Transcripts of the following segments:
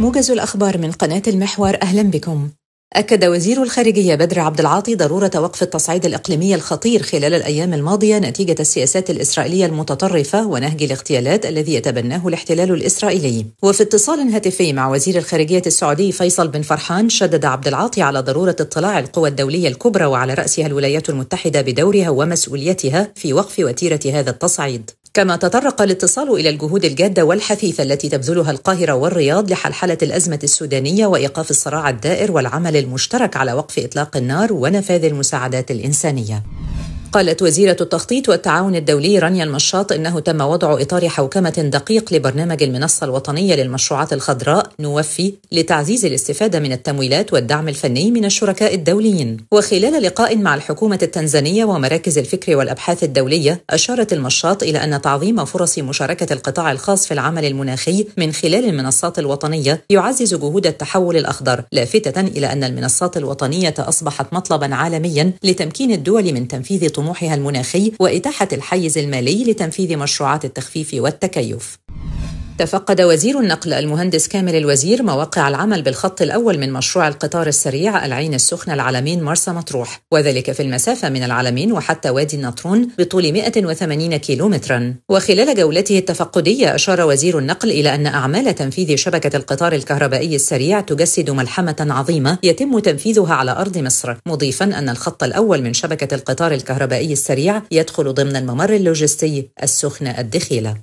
موجز الأخبار من قناة المحور أهلا بكم أكد وزير الخارجية بدر عبد العاطي ضرورة وقف التصعيد الإقليمي الخطير خلال الأيام الماضية نتيجة السياسات الإسرائيلية المتطرفة ونهج الاغتيالات الذي يتبناه الاحتلال الإسرائيلي. وفي اتصال هاتفي مع وزير الخارجية السعودي فيصل بن فرحان شدد عبد العاطي على ضرورة اطلاع القوى الدولية الكبرى وعلى رأسها الولايات المتحدة بدورها ومسؤوليتها في وقف وتيرة هذا التصعيد. كما تطرق الاتصال إلى الجهود الجادة والحثيثة التي تبذلها القاهرة والرياض لحلحلة الأزمة السودانية وإيقاف الصراع الدائر والعمل المشترك على وقف إطلاق النار ونفاذ المساعدات الإنسانية قالت وزيرة التخطيط والتعاون الدولي رانيا المشاط إنه تم وضع إطار حوكمة دقيق لبرنامج المنصة الوطنية للمشروعات الخضراء نوفي لتعزيز الاستفادة من التمويلات والدعم الفني من الشركاء الدوليين وخلال لقاء مع الحكومة التنزانية ومراكز الفكر والأبحاث الدولية أشارت المشاط إلى أن تعظيم فرص مشاركة القطاع الخاص في العمل المناخي من خلال المنصات الوطنية يعزز جهود التحول الأخضر لافتة إلى أن المنصات الوطنية أصبحت مطلبا عالميا لتمكين الدول من تنفيذ طموحها المناخي وإتاحة الحيز المالي لتنفيذ مشروعات التخفيف والتكيف تفقد وزير النقل المهندس كامل الوزير مواقع العمل بالخط الأول من مشروع القطار السريع العين السخنة العلمين مرسى مطروح وذلك في المسافة من العلمين وحتى وادي النطرون بطول 180 كيلومترا وخلال جولته التفقدية أشار وزير النقل إلى أن أعمال تنفيذ شبكة القطار الكهربائي السريع تجسد ملحمة عظيمة يتم تنفيذها على أرض مصر مضيفا أن الخط الأول من شبكة القطار الكهربائي السريع يدخل ضمن الممر اللوجستي السخنة الدخيلة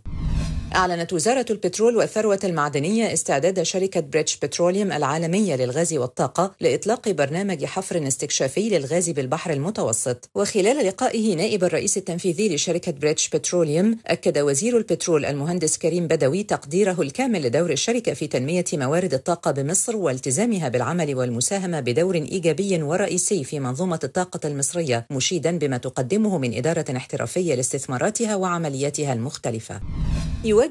أعلنت وزارة البترول والثروة المعدنية استعداد شركة بريتش بتروليوم العالمية للغاز والطاقة لإطلاق برنامج حفر استكشافي للغاز بالبحر المتوسط وخلال لقائه نائب الرئيس التنفيذي لشركة بريتش بتروليوم أكد وزير البترول المهندس كريم بدوي تقديره الكامل لدور الشركة في تنمية موارد الطاقة بمصر والتزامها بالعمل والمساهمة بدور إيجابي ورئيسي في منظومة الطاقة المصرية مشيدا بما تقدمه من إدارة احترافية لاستثماراتها وعملياتها المختلفة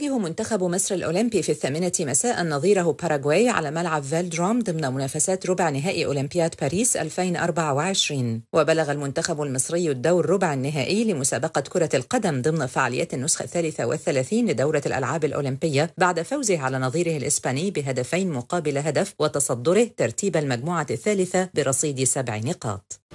يواجه منتخب مصر الأولمبي في الثامنة مساء نظيره باراغواي على ملعب فيلدروم ضمن منافسات ربع نهائي أولمبياد باريس 2024 وبلغ المنتخب المصري الدور ربع النهائي لمسابقة كرة القدم ضمن فعاليات النسخة الثالثة والثلاثين لدورة الألعاب الأولمبية بعد فوزه على نظيره الإسباني بهدفين مقابل هدف وتصدره ترتيب المجموعة الثالثة برصيد سبع نقاط